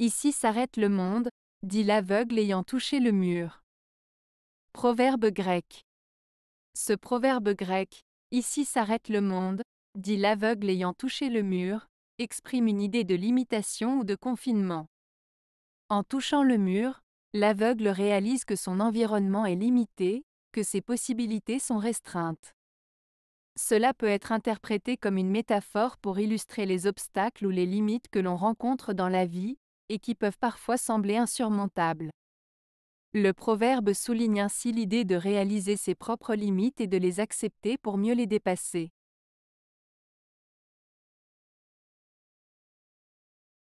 Ici s'arrête le monde, dit l'aveugle ayant touché le mur. Proverbe grec. Ce proverbe grec, Ici s'arrête le monde, dit l'aveugle ayant touché le mur, exprime une idée de limitation ou de confinement. En touchant le mur, l'aveugle réalise que son environnement est limité, que ses possibilités sont restreintes. Cela peut être interprété comme une métaphore pour illustrer les obstacles ou les limites que l'on rencontre dans la vie, et qui peuvent parfois sembler insurmontables. Le proverbe souligne ainsi l'idée de réaliser ses propres limites et de les accepter pour mieux les dépasser.